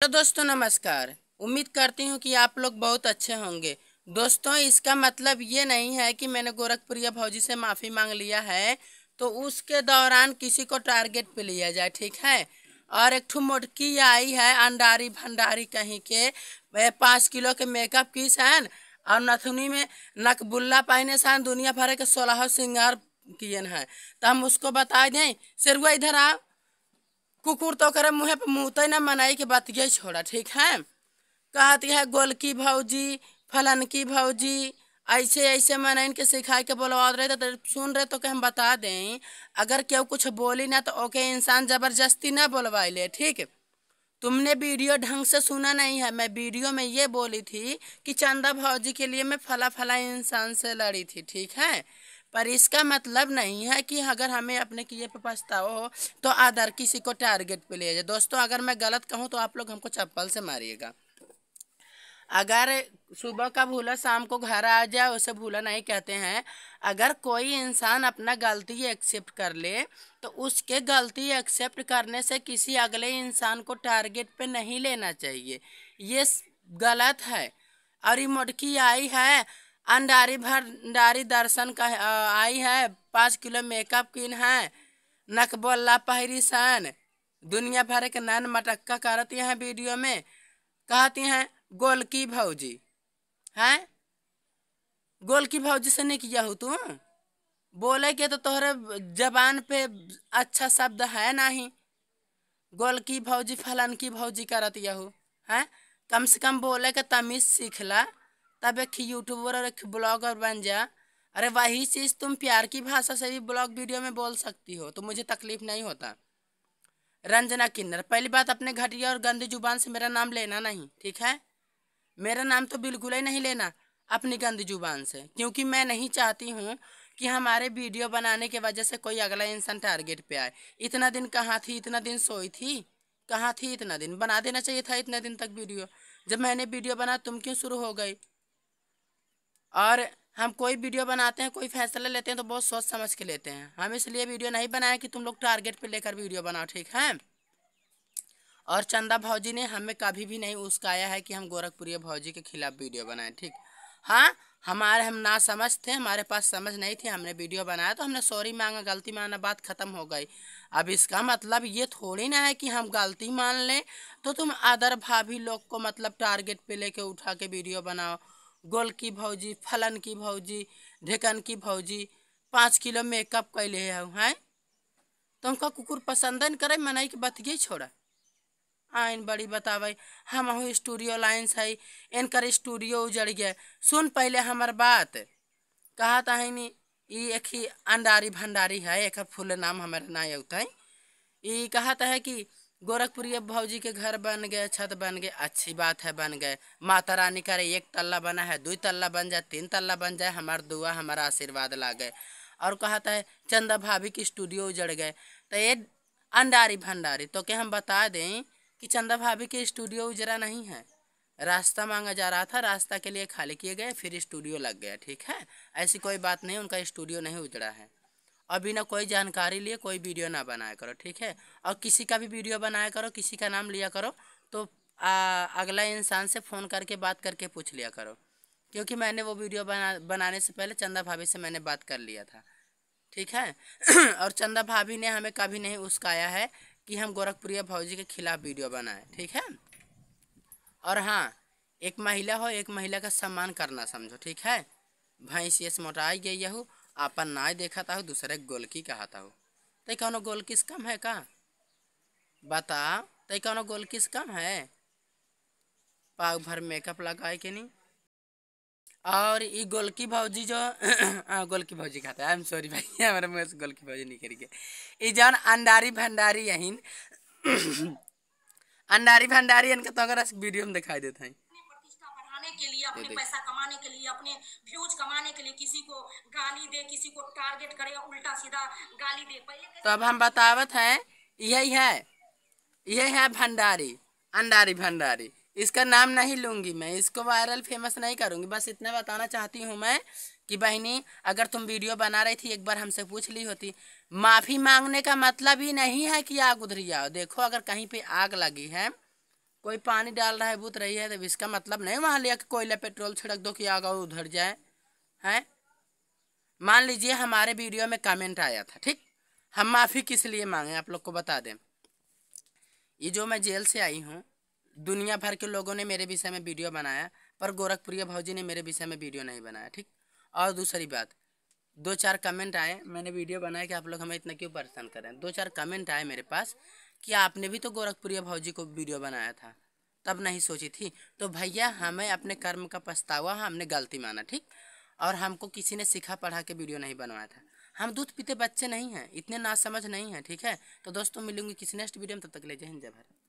तो दोस्तों नमस्कार उम्मीद करती हूँ कि आप लोग बहुत अच्छे होंगे दोस्तों इसका मतलब ये नहीं है कि मैंने गोरखप्रिया भौजी से माफ़ी मांग लिया है तो उसके दौरान किसी को टारगेट पे लिया जाए ठीक है और एक ठू मोटकी आई है अंडारी भंडारी कहीं के पाँच किलो के मेकअप की सहन और नथुनी में नकबुल्ला पहने सहन दुनिया भर के सोलह सिंगार किए हैं तो हम उसको बता दें सेरुआ इधर आओ कुकुर तो करे मुँह पर तो ना मनाई के बात ये छोड़ा ठीक है कहती है गोलकी भौजी फलन की भौजी ऐसे ऐसे मैंने इनके सिखा के बोलवा रहे तो सुन रहे तो कि हम बता दें अगर क्यों कुछ बोली ना तो ओके इंसान ज़बरदस्ती ना बोलवा ले ठीक तुमने वीडियो ढंग से सुना नहीं है मैं वीडियो में ये बोली थी कि चंदा भाजी के लिए मैं फला फला इंसान से लड़ी थी ठीक है पर इसका मतलब नहीं है कि अगर हमें अपने किए पर पछतावा हो तो अदर किसी को टारगेट पे लिया जाए दोस्तों अगर मैं गलत कहूँ तो आप लोग हमको चप्पल से मारिएगा अगर सुबह का भूला शाम को घर आ जाए उसे भूला नहीं कहते हैं अगर कोई इंसान अपना गलती एक्सेप्ट कर ले तो उसके गलती एक्सेप्ट करने से किसी अगले इंसान को टारगेट पे नहीं लेना चाहिए ये गलत है और ये मुटकी आई है अंडारी भंडारी दर्शन कह आई है पाँच किलो मेकअप किन है नकबोल्ला पहरी सन दुनिया भर के नन मटक्का करती हैं वीडियो में कहती हैं गोलकी भौजी हैं गोलकी भौजी से नहीं किया हो तुम बोले के तो तोहरे जबान पे अच्छा शब्द है ना ही गोलकी भौजी फलन की भौजी करती यहू हैं कम से कम बोले के तमीज सीखला तब एक यूट्यूबर और एक ब्लॉगर बन जा अरे वही चीज़ तुम प्यार की भाषा से भी ब्लॉग वीडियो में बोल सकती हो तो मुझे तकलीफ नहीं होता रंजना किन्नर पहली बात अपने घटिया और गंदी जुबान से मेरा नाम लेना नहीं ठीक है मेरा नाम तो बिल्कुल ही नहीं लेना अपनी गंदी जुबान से क्योंकि मैं नहीं चाहती हूँ कि हमारे वीडियो बनाने की वजह से कोई अगला इंसान टारगेट पे आए इतना दिन कहाँ थी इतना दिन सोई थी कहाँ थी इतना दिन बना देना चाहिए था इतने दिन तक वीडियो जब मैंने वीडियो बना तुम क्यों शुरू हो गई और हम कोई वीडियो बनाते हैं कोई फैसला लेते हैं तो बहुत सोच समझ के लेते हैं हम इसलिए वीडियो नहीं बनाए कि तुम लोग टारगेट पर लेकर वीडियो बनाओ ठीक है और चंदा भाजी ने हमें कभी भी नहीं उसकाया है कि हम गोरखपुरी भाजी के खिलाफ वीडियो बनाए ठीक हाँ हमारे हम ना समझ थे हमारे पास समझ नहीं थी हमने वीडियो बनाया तो हमने सॉरी मांगा गलती माना बात ख़त्म हो गई अब इसका मतलब ये थोड़ी ना है कि हम गलती मान लें तो तुम अदर भाभी लोग को मतलब टारगेट पे लेके उठा के वीडियो बनाओ गोल की भौजी फलन की भौजी ढेकन की भौजी पाँच किलो मेकअप कैले है हैं तो हमको कुकुर पसंदन करे मनाई के बतिए छोड़ा आइन बड़ी बतावे हम अहू स्टूडियो लाइन्स है इनकर स्टूडियो उजड़ गया सुन पहले हमार बात कहा था नी एक ही अंडारी भंडारी है एक फूल नाम हमारे ना अवत कहा था है कि गोरखपुरी भाजी के घर बन गए छत बन गए अच्छी बात है बन गए माता रानी का एक तल्ला बना है दो तल्ला बन जाए तीन तल्ला बन जाए हमार दुआ हमारा आशीर्वाद ला गए और कहता है चंदा भाभी की स्टूडियो उजड़ गए तो ये अंडारी भंडारी तो क्या हम बता दें कि चंदा भाभी की स्टूडियो उजरा नहीं है रास्ता मांगा जा रहा था रास्ता के लिए खाली किए गए फिर स्टूडियो लग गया ठीक है ऐसी कोई बात नहीं उनका स्टूडियो नहीं उजड़ा है अभी ना कोई जानकारी लिए कोई वीडियो ना बनाया करो ठीक है और किसी का भी वीडियो बनाया करो किसी का नाम लिया करो तो आ, अगला इंसान से फ़ोन करके बात करके पूछ लिया करो क्योंकि मैंने वो वीडियो बना बनाने से पहले चंदा भाभी से मैंने बात कर लिया था ठीक है और चंदा भाभी ने हमें कभी नहीं उसकाया है कि हम गोरखप्रिय भाजी के खिलाफ वीडियो बनाए ठीक है और हाँ एक महिला हो एक महिला का सम्मान करना समझो ठीक है भैंस ये मोटाई गई यहू आपन नाय देखाता हो दूसरे गोलकी कहता हो तो ते कौनो गोलकिस कम है का बता ते तो कौनो गोलकिस कम है पाग भर मेकअप लगाए के नहीं और ये गोलकी भौजी जो हाँ गोलकी भौजी खाता है आई एम सॉरी भाई हमारे मुँह से गोलकी भाजी नहीं करी ये जान अंडारी भंडारी यहीं अंडारी भंडारी इनका तो अगर वीडियो में दिखाई देता है के लिए अपने पैसा कमाने के लिए अपने व्यूज कमाने के लिए किसी को गाली दे किसी को टारगेट करे उल्टा सीधा गाली दे पहले तो अब हम बतावत है यही है ये है भंडारी अंडारी भंडारी इसका नाम नहीं लूंगी मैं इसको वायरल फेमस नहीं करूंगी बस इतना बताना चाहती हूँ मैं कि बहनी अगर तुम वीडियो बना रही थी एक बार हमसे पूछ ली होती माफ़ी मांगने का मतलब ही नहीं है कि आग उधर जाओ देखो अगर कहीं पे आग लगी है कोई पानी डाल रहा है बूत रही है तो इसका मतलब नहीं वहाँ लिया कि कोयला पेट्रोल छिड़क दो कि आग उधर जाए हैं मान लीजिए हमारे वीडियो में कमेंट आया था ठीक हम माफ़ी किस लिए मांगे आप लोग को बता दें ये जो मैं जेल से आई हूँ दुनिया भर के लोगों ने मेरे विषय में वीडियो बनाया पर गोरखप्रिय भाजी ने मेरे विषय में वीडियो नहीं बनाया ठीक और दूसरी बात दो चार कमेंट आए मैंने वीडियो बनाया कि आप लोग हमें इतना क्यों परेशान करें दो चार कमेंट आए मेरे पास कि आपने भी तो गोरखपुरिया भाजी को वीडियो बनाया था तब नहीं सोची थी तो भैया हमें अपने कर्म का पछतावा हमने गलती माना ठीक और हमको किसी ने सिखा पढ़ा के वीडियो नहीं बनवाया था हम दूध पीते बच्चे नहीं हैं इतने ना समझ नहीं हैं ठीक है तो दोस्तों मिलूंगी किसी नेक्स्ट वीडियो में तब तक ले जय हिंद जय भारत